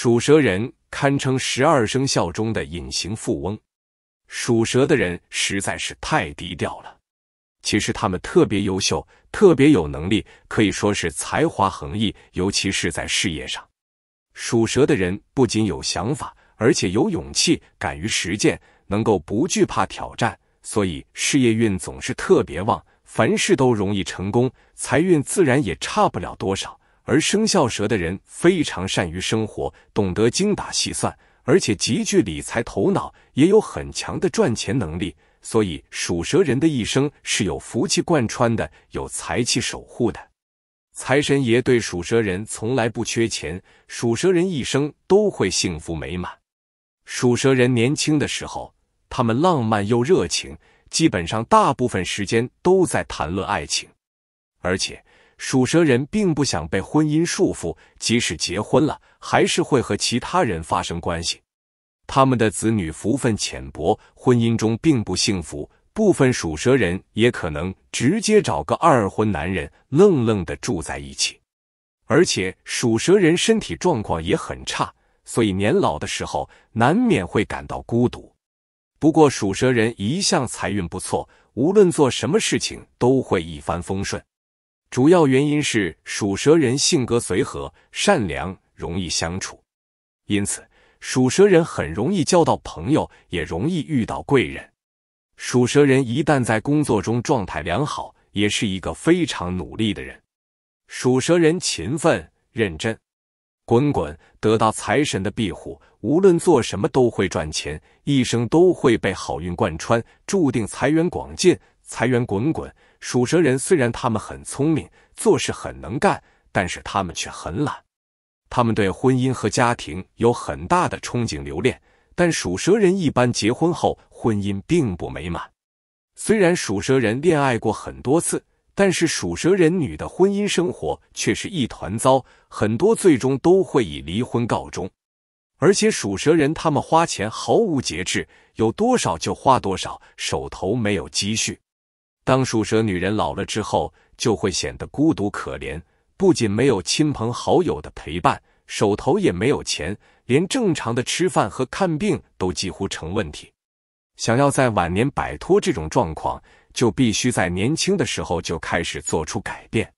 属蛇人堪称十二生肖中的隐形富翁。属蛇的人实在是太低调了，其实他们特别优秀，特别有能力，可以说是才华横溢，尤其是在事业上。属蛇的人不仅有想法，而且有勇气，敢于实践，能够不惧怕挑战，所以事业运总是特别旺，凡事都容易成功，财运自然也差不了多少。而生肖蛇的人非常善于生活，懂得精打细算，而且极具理财头脑，也有很强的赚钱能力。所以属蛇人的一生是有福气贯穿的，有财气守护的。财神爷对属蛇人从来不缺钱，属蛇人一生都会幸福美满。属蛇人年轻的时候，他们浪漫又热情，基本上大部分时间都在谈论爱情，而且。属蛇人并不想被婚姻束缚，即使结婚了，还是会和其他人发生关系。他们的子女福分浅薄，婚姻中并不幸福。部分属蛇人也可能直接找个二婚男人，愣愣的住在一起。而且属蛇人身体状况也很差，所以年老的时候难免会感到孤独。不过属蛇人一向财运不错，无论做什么事情都会一帆风顺。主要原因是属蛇人性格随和、善良，容易相处，因此属蛇人很容易交到朋友，也容易遇到贵人。属蛇人一旦在工作中状态良好，也是一个非常努力的人。属蛇人勤奋、认真，滚滚得到财神的庇护，无论做什么都会赚钱，一生都会被好运贯穿，注定财源广进，财源滚滚。属蛇人虽然他们很聪明，做事很能干，但是他们却很懒。他们对婚姻和家庭有很大的憧憬留恋，但属蛇人一般结婚后婚姻并不美满。虽然属蛇人恋爱过很多次，但是属蛇人女的婚姻生活却是一团糟，很多最终都会以离婚告终。而且属蛇人他们花钱毫无节制，有多少就花多少，手头没有积蓄。当属蛇女人老了之后，就会显得孤独可怜，不仅没有亲朋好友的陪伴，手头也没有钱，连正常的吃饭和看病都几乎成问题。想要在晚年摆脱这种状况，就必须在年轻的时候就开始做出改变。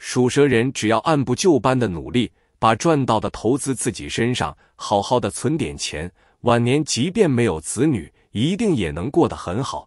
属蛇人只要按部就班的努力，把赚到的投资自己身上，好好的存点钱，晚年即便没有子女，一定也能过得很好。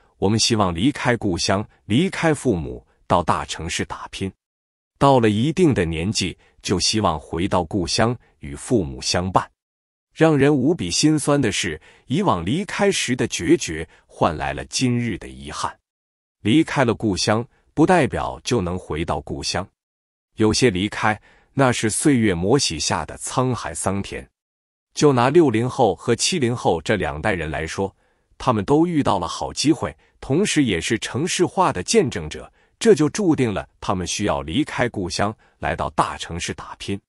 我们希望离开故乡，离开父母，到大城市打拼。到了一定的年纪，就希望回到故乡，与父母相伴。让人无比心酸的是，以往离开时的决绝，换来了今日的遗憾。离开了故乡，不代表就能回到故乡。有些离开，那是岁月磨洗下的沧海桑田。就拿六零后和七零后这两代人来说。他们都遇到了好机会，同时也是城市化的见证者，这就注定了他们需要离开故乡，来到大城市打拼。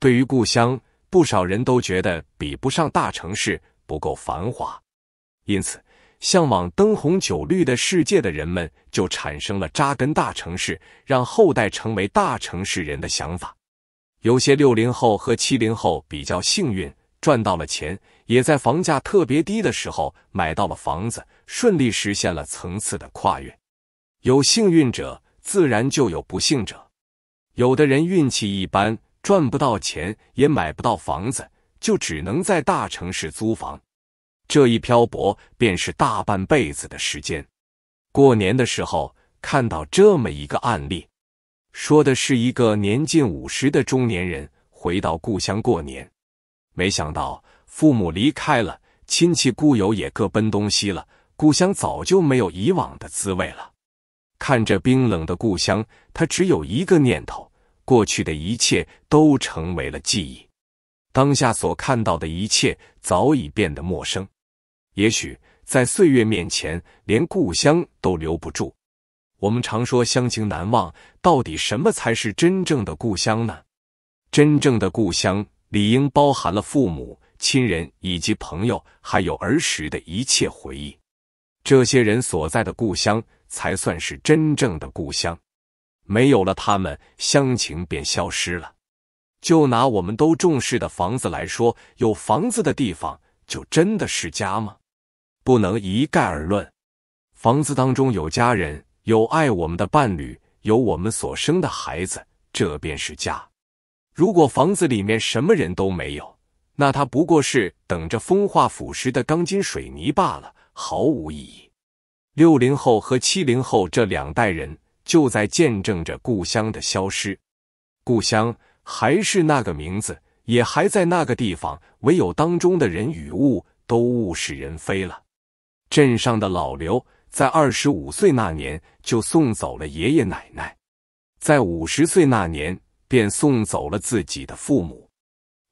对于故乡，不少人都觉得比不上大城市，不够繁华，因此，向往灯红酒绿的世界的人们就产生了扎根大城市，让后代成为大城市人的想法。有些六零后和七零后比较幸运，赚到了钱。也在房价特别低的时候买到了房子，顺利实现了层次的跨越。有幸运者，自然就有不幸者。有的人运气一般，赚不到钱，也买不到房子，就只能在大城市租房。这一漂泊便是大半辈子的时间。过年的时候看到这么一个案例，说的是一个年近五十的中年人回到故乡过年，没想到。父母离开了，亲戚故友也各奔东西了，故乡早就没有以往的滋味了。看着冰冷的故乡，他只有一个念头：过去的一切都成为了记忆，当下所看到的一切早已变得陌生。也许在岁月面前，连故乡都留不住。我们常说乡情难忘，到底什么才是真正的故乡呢？真正的故乡理应包含了父母。亲人以及朋友，还有儿时的一切回忆，这些人所在的故乡才算是真正的故乡。没有了他们，乡情便消失了。就拿我们都重视的房子来说，有房子的地方就真的是家吗？不能一概而论。房子当中有家人，有爱我们的伴侣，有我们所生的孩子，这便是家。如果房子里面什么人都没有，那他不过是等着风化腐蚀的钢筋水泥罢了，毫无意义。六零后和七零后这两代人就在见证着故乡的消失。故乡还是那个名字，也还在那个地方，唯有当中的人与物都物是人非了。镇上的老刘在二十五岁那年就送走了爷爷奶奶，在五十岁那年便送走了自己的父母。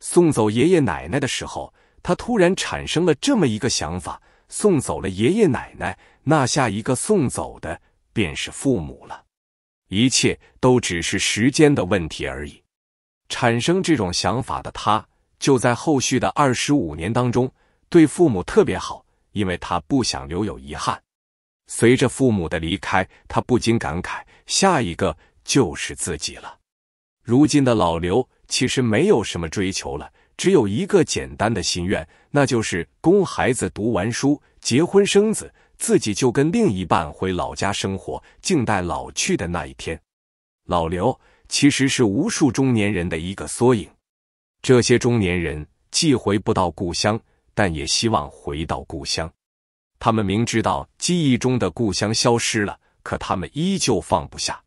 送走爷爷奶奶的时候，他突然产生了这么一个想法：送走了爷爷奶奶，那下一个送走的便是父母了。一切都只是时间的问题而已。产生这种想法的他，就在后续的二十五年当中，对父母特别好，因为他不想留有遗憾。随着父母的离开，他不禁感慨：下一个就是自己了。如今的老刘。其实没有什么追求了，只有一个简单的心愿，那就是供孩子读完书、结婚生子，自己就跟另一半回老家生活，静待老去的那一天。老刘其实是无数中年人的一个缩影。这些中年人既回不到故乡，但也希望回到故乡。他们明知道记忆中的故乡消失了，可他们依旧放不下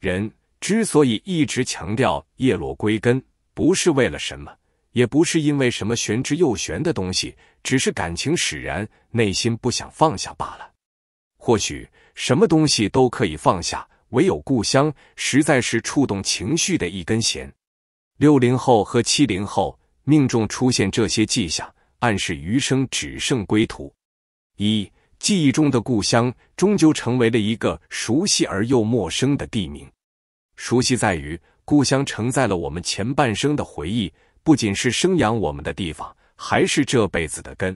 人。之所以一直强调叶落归根，不是为了什么，也不是因为什么玄之又玄的东西，只是感情使然，内心不想放下罢了。或许什么东西都可以放下，唯有故乡，实在是触动情绪的一根弦。六零后和七零后命中出现这些迹象，暗示余生只剩归途。一记忆中的故乡，终究成为了一个熟悉而又陌生的地名。熟悉在于故乡承载了我们前半生的回忆，不仅是生养我们的地方，还是这辈子的根；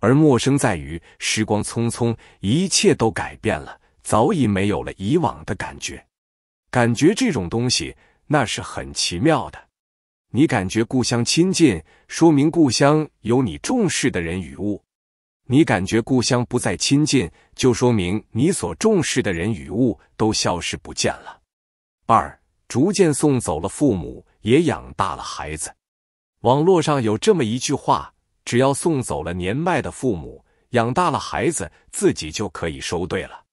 而陌生在于时光匆匆，一切都改变了，早已没有了以往的感觉。感觉这种东西，那是很奇妙的。你感觉故乡亲近，说明故乡有你重视的人与物；你感觉故乡不再亲近，就说明你所重视的人与物都消失不见了。二逐渐送走了父母，也养大了孩子。网络上有这么一句话：“只要送走了年迈的父母，养大了孩子，自己就可以收队了。”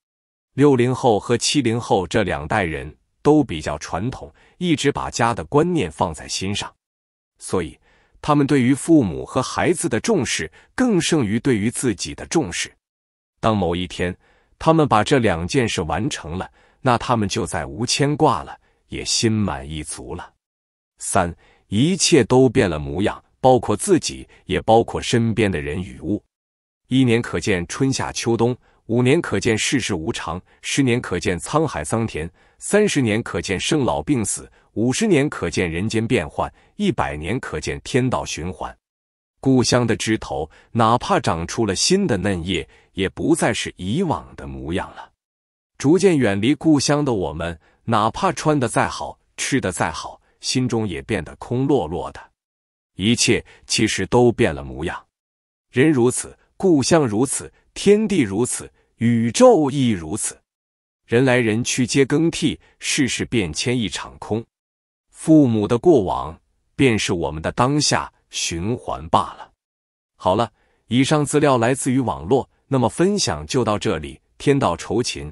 六零后和七零后这两代人都比较传统，一直把家的观念放在心上，所以他们对于父母和孩子的重视，更胜于对于自己的重视。当某一天，他们把这两件事完成了。那他们就再无牵挂了，也心满意足了。三，一切都变了模样，包括自己，也包括身边的人与物。一年可见春夏秋冬，五年可见世事无常，十年可见沧海桑田，三十年可见生老病死，五十年可见人间变幻，一百年可见天道循环。故乡的枝头，哪怕长出了新的嫩叶，也不再是以往的模样了。逐渐远离故乡的我们，哪怕穿的再好，吃的再好，心中也变得空落落的。一切其实都变了模样。人如此，故乡如此，天地如此，宇宙亦如此。人来人去皆更替，世事变迁一场空。父母的过往，便是我们的当下，循环罢了。好了，以上资料来自于网络，那么分享就到这里。天道酬勤。